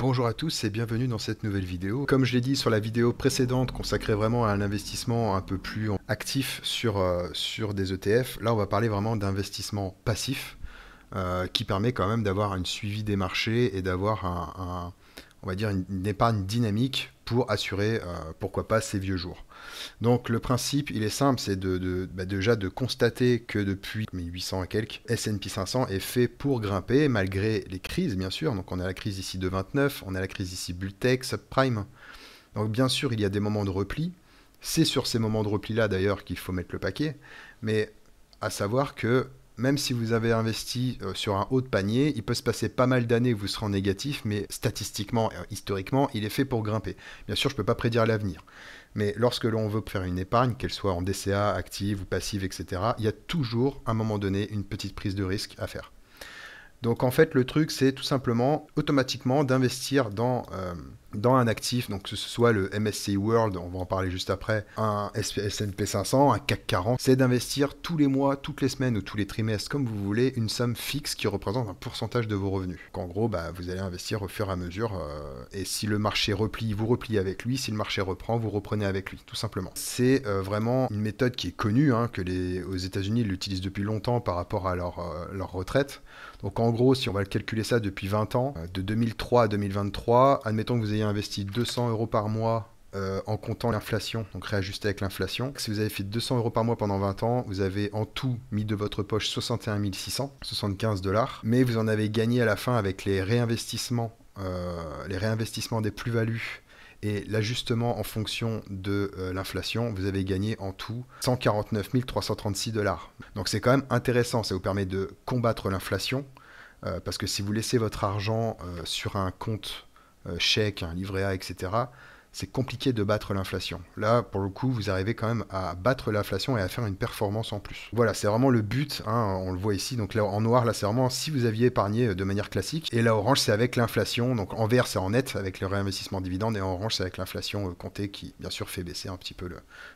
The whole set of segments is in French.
Bonjour à tous et bienvenue dans cette nouvelle vidéo. Comme je l'ai dit sur la vidéo précédente consacrée vraiment à un investissement un peu plus actif sur, euh, sur des ETF, là on va parler vraiment d'investissement passif euh, qui permet quand même d'avoir un suivi des marchés et d'avoir un on va dire, une, épargne dynamique pour assurer, euh, pourquoi pas, ces vieux jours. Donc le principe, il est simple, c'est de, bah, déjà de constater que depuis 1800 et quelques, S&P 500 est fait pour grimper malgré les crises, bien sûr. Donc on a la crise ici de 29, on a la crise ici Bultech, Subprime. Donc bien sûr, il y a des moments de repli. C'est sur ces moments de repli-là, d'ailleurs, qu'il faut mettre le paquet. Mais à savoir que même si vous avez investi euh, sur un haut de panier, il peut se passer pas mal d'années où vous serez en négatif, mais statistiquement, euh, historiquement, il est fait pour grimper. Bien sûr, je ne peux pas prédire l'avenir. Mais lorsque l'on veut faire une épargne, qu'elle soit en DCA, active ou passive, etc., il y a toujours, à un moment donné, une petite prise de risque à faire. Donc en fait, le truc, c'est tout simplement, automatiquement, d'investir dans... Euh, dans un actif, donc que ce soit le MSCI World, on va en parler juste après, un S&P 500, un CAC 40, c'est d'investir tous les mois, toutes les semaines ou tous les trimestres, comme vous voulez, une somme fixe qui représente un pourcentage de vos revenus. Qu'en gros, bah, vous allez investir au fur et à mesure, euh, et si le marché replie, vous repliez avec lui, si le marché reprend, vous reprenez avec lui, tout simplement. C'est euh, vraiment une méthode qui est connue, hein, que les aux États-Unis l'utilisent depuis longtemps par rapport à leur, euh, leur retraite. Donc en gros, si on va calculer ça depuis 20 ans, de 2003 à 2023, admettons que vous ayez investi 200 euros par mois euh, en comptant l'inflation, donc réajusté avec l'inflation. Si vous avez fait 200 euros par mois pendant 20 ans, vous avez en tout mis de votre poche 61 600, 75 dollars, mais vous en avez gagné à la fin avec les réinvestissements, euh, les réinvestissements des plus-values et l'ajustement en fonction de euh, l'inflation, vous avez gagné en tout 149 336 dollars. Donc c'est quand même intéressant, ça vous permet de combattre l'inflation, parce que si vous laissez votre argent sur un compte euh, chèques, un livret A, etc., c'est compliqué de battre l'inflation. Là, pour le coup, vous arrivez quand même à battre l'inflation et à faire une performance en plus. Voilà, c'est vraiment le but, hein, on le voit ici, donc là en noir, là c'est vraiment si vous aviez épargné euh, de manière classique, et là orange c'est avec l'inflation, donc en vert c'est en net avec le réinvestissement dividende, et en orange c'est avec l'inflation euh, comptée qui bien sûr fait baisser un petit peu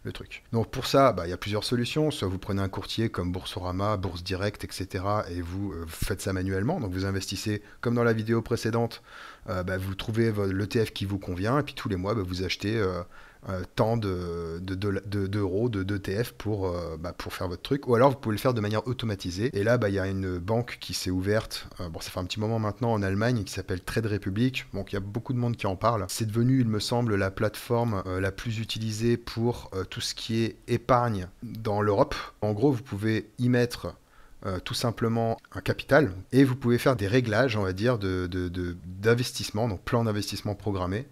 le, truc. Donc pour ça, bah, il y a plusieurs solutions, soit vous prenez un courtier comme Boursorama, Bourse Direct, etc., et vous faites ça manuellement, donc vous investissez comme dans la vidéo précédente euh, bah, vous trouvez l'ETF qui vous convient, et puis tous les mois, bah, vous achetez euh, euh, tant d'euros de, de, de, d'ETF pour, bah, pour faire votre truc. Ou alors vous pouvez le faire de manière automatisée. Et là, il y a une banque qui s'est ouverte, bon ça fait un petit moment maintenant en Allemagne, qui s'appelle Trade Republic. Donc il y a beaucoup de monde qui en parle. C'est devenu, il me semble, la plateforme la plus utilisée pour tout ce qui est épargne dans l'Europe. En gros, vous pouvez y mettre euh, tout simplement un capital et vous pouvez faire des réglages, on va dire, d'investissement, de, donc plan d'investissement programmé.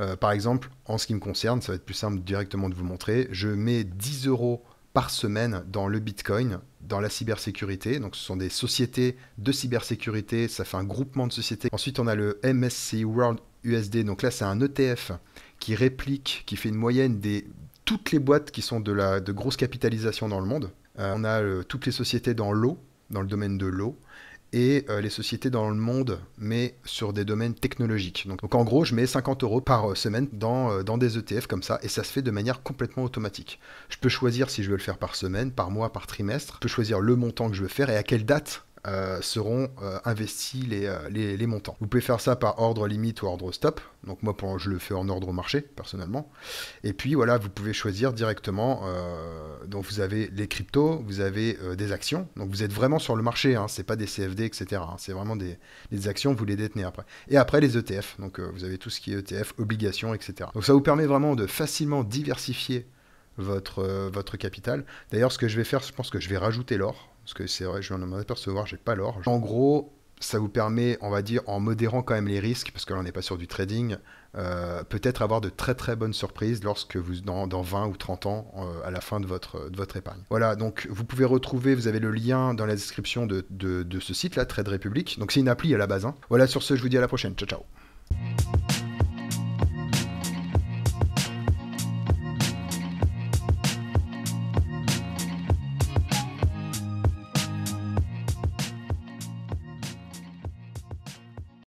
Euh, par exemple, en ce qui me concerne, ça va être plus simple directement de vous montrer, je mets 10 euros par semaine dans le Bitcoin, dans la cybersécurité. Donc ce sont des sociétés de cybersécurité, ça fait un groupement de sociétés. Ensuite, on a le MSCI World USD. Donc là, c'est un ETF qui réplique, qui fait une moyenne des toutes les boîtes qui sont de la de grosse capitalisation dans le monde. Euh, on a euh, toutes les sociétés dans l'eau, dans le domaine de l'eau, et euh, les sociétés dans le monde, mais sur des domaines technologiques. Donc, en gros, je mets 50 euros par semaine dans, dans, des ETF comme ça, et ça se fait de manière complètement automatique. Je peux choisir si je veux le faire par semaine, par mois, par trimestre, je peux choisir le montant que je veux faire et à quelle date euh, seront euh, investis euh, les, montants. Vous pouvez faire ça par ordre limite ou ordre stop. Donc moi, je le fais en ordre marché, personnellement. Et puis voilà, vous pouvez choisir directement. donc vous avez les cryptos, vous avez des actions. Donc vous êtes vraiment sur le marché. Hein, c'est pas des CFD, etc. Hein. c'est vraiment des, des, actions, vous les détenez après. Et après les ETF. Donc vous avez tout ce qui est ETF, obligations, etc. Donc ça vous permet vraiment de facilement diversifier votre, euh, votre capital. D'ailleurs, ce que je vais faire, je pense que je vais rajouter l'or, parce que c'est vrai, je viens de apercevoir, j'ai pas l'or. En gros, ça vous permet, on va dire, en modérant quand même les risques, parce que n'est pas sur du trading, euh, peut-être avoir de très très bonnes surprises lorsque vous, dans, dans 20 ou 30 ans, euh, à la fin de votre, votre épargne. Voilà, donc vous pouvez retrouver, vous avez le lien dans la description de, ce site-là, Trade Republic. Donc c'est une appli à la base. Hein. Voilà, sur ce, je vous dis à la prochaine. Ciao, ciao.